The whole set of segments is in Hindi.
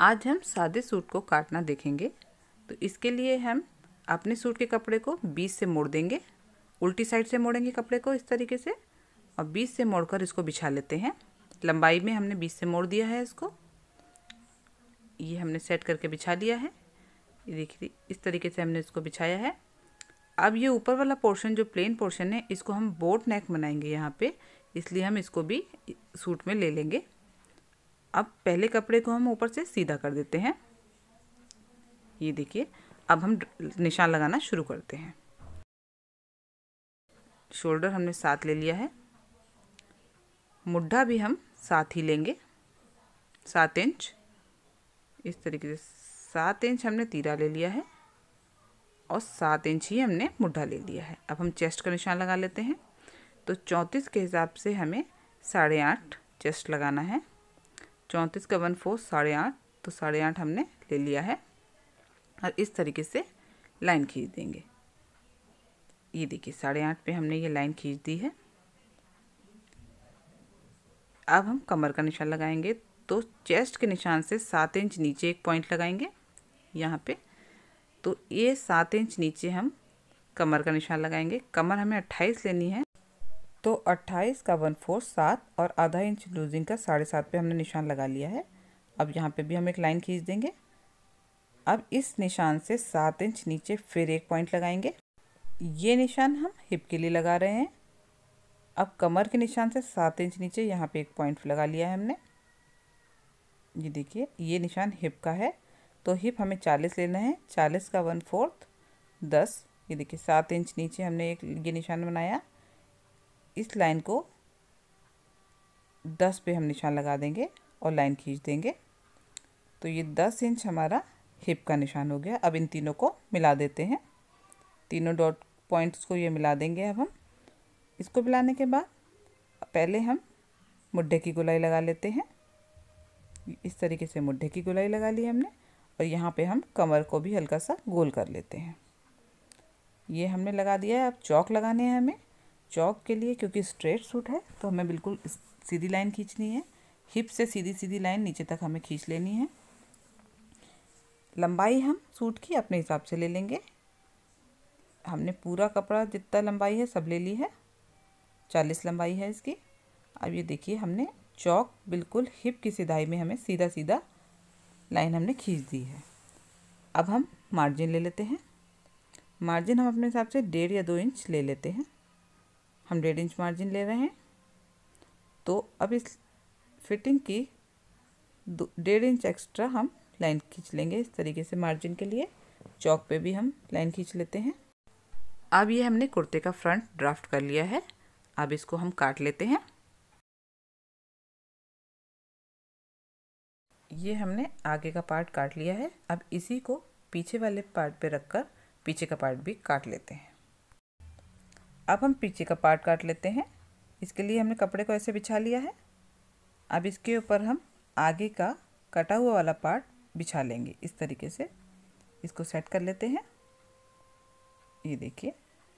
आज हम सादे सूट को काटना देखेंगे तो इसके लिए हम अपने सूट के कपड़े को बीच से मोड़ देंगे उल्टी साइड से मोड़ेंगे कपड़े को इस तरीके से और बीच से मोड़कर इसको बिछा लेते हैं लंबाई में हमने बीच से मोड़ दिया है इसको ये हमने सेट करके बिछा लिया है ये देखिए इस तरीके से हमने इसको बिछाया है अब ये ऊपर वाला पोर्शन जो प्लेन पोर्शन है इसको हम बोट नेक बनाएंगे यहाँ पे इसलिए हम इसको भी सूट में ले लेंगे अब पहले कपड़े को हम ऊपर से सीधा कर देते हैं ये देखिए अब हम निशान लगाना शुरू करते हैं शोल्डर हमने साथ ले लिया है मुड्ढा भी हम साथ ही लेंगे सात इंच इस तरीके से सात इंच हमने तीरा ले लिया है और सात इंच ही हमने मुड्ढा ले लिया है अब हम चेस्ट का निशान लगा लेते हैं तो चौंतीस के हिसाब से हमें साढ़े आठ चेस्ट लगाना है चौंतीस का वन फोर साढ़े आठ तो साढ़े आठ हमने ले लिया है और इस तरीके से लाइन खींच देंगे ये देखिए साढ़े आठ पर हमने ये लाइन खींच दी है अब हम कमर का निशान लगाएंगे तो चेस्ट के निशान से सात इंच नीचे एक पॉइंट लगाएंगे यहाँ पे तो ये सात इंच नीचे हम कमर का निशान लगाएंगे कमर हमें अट्ठाईस लेनी है तो 28 का वन फोर्थ सात और आधा इंच लूजिंग का साढ़े सात पे हमने निशान लगा लिया है अब यहाँ पे भी हम एक लाइन खींच देंगे अब इस निशान से सात इंच नीचे फिर एक पॉइंट लगाएंगे ये निशान हम हिप के लिए लगा रहे हैं अब कमर के निशान से सात इंच नीचे यहाँ पे एक पॉइंट लगा लिया है हमने ये देखिए ये निशान हिप का है तो हिप हमें चालीस लेना है चालीस का वन फोर्थ दस ये देखिए सात इंच नीचे हमने एक ये निशान बनाया इस लाइन को दस पे हम निशान लगा देंगे और लाइन खींच देंगे तो ये दस इंच हमारा हिप का निशान हो गया अब इन तीनों को मिला देते हैं तीनों डॉट पॉइंट्स को ये मिला देंगे अब हम इसको मिलाने के बाद पहले हम मुड्ढे की गोलाई लगा लेते हैं इस तरीके से मुड्ढे की गोलाई लगा ली हमने और यहाँ पे हम कमर को भी हल्का सा गोल कर लेते हैं ये हमने लगा दिया है अब चौक लगाने हैं हमें चौक के लिए क्योंकि स्ट्रेट सूट है तो हमें बिल्कुल सीधी लाइन खींचनी है हिप से सीधी सीधी लाइन नीचे तक हमें खींच लेनी है लंबाई हम सूट की अपने हिसाब से ले लेंगे हमने पूरा कपड़ा जितना लंबाई है सब ले ली है चालीस लंबाई है इसकी अब ये देखिए हमने चौक बिल्कुल हिप की सिधाई में हमें सीधा सीधा लाइन हमने खींच दी है अब हम मार्जिन ले लेते हैं मार्जिन हम अपने हिसाब से डेढ़ या दो इंच ले लेते हैं हम डेढ़ इंच मार्जिन ले रहे हैं तो अब इस फिटिंग की डेढ़ इंच एक्स्ट्रा हम लाइन खींच लेंगे इस तरीके से मार्जिन के लिए चौक पे भी हम लाइन खींच लेते हैं अब ये हमने कुर्ते का फ्रंट ड्राफ्ट कर लिया है अब इसको हम काट लेते हैं ये हमने आगे का पार्ट काट लिया है अब इसी को पीछे वाले पार्ट पे रखकर पीछे का पार्ट भी काट लेते हैं अब हम पीछे का पार्ट काट लेते हैं इसके लिए हमने कपड़े को ऐसे बिछा लिया है अब इसके ऊपर हम आगे का कटा हुआ वाला पार्ट बिछा लेंगे इस तरीके से इसको सेट कर लेते हैं ये देखिए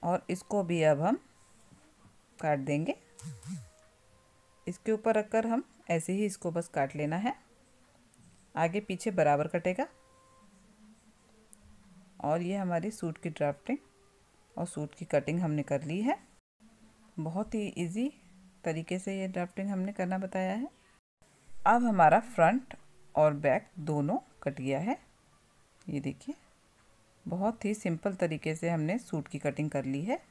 और इसको भी अब हम काट देंगे इसके ऊपर रखकर हम ऐसे ही इसको बस काट लेना है आगे पीछे बराबर कटेगा और ये हमारी सूट की ड्राफ्टिंग और सूट की कटिंग हमने कर ली है बहुत ही इजी तरीके से ये ड्राफ्टिंग हमने करना बताया है अब हमारा फ्रंट और बैक दोनों कट गया है ये देखिए बहुत ही सिंपल तरीके से हमने सूट की कटिंग कर ली है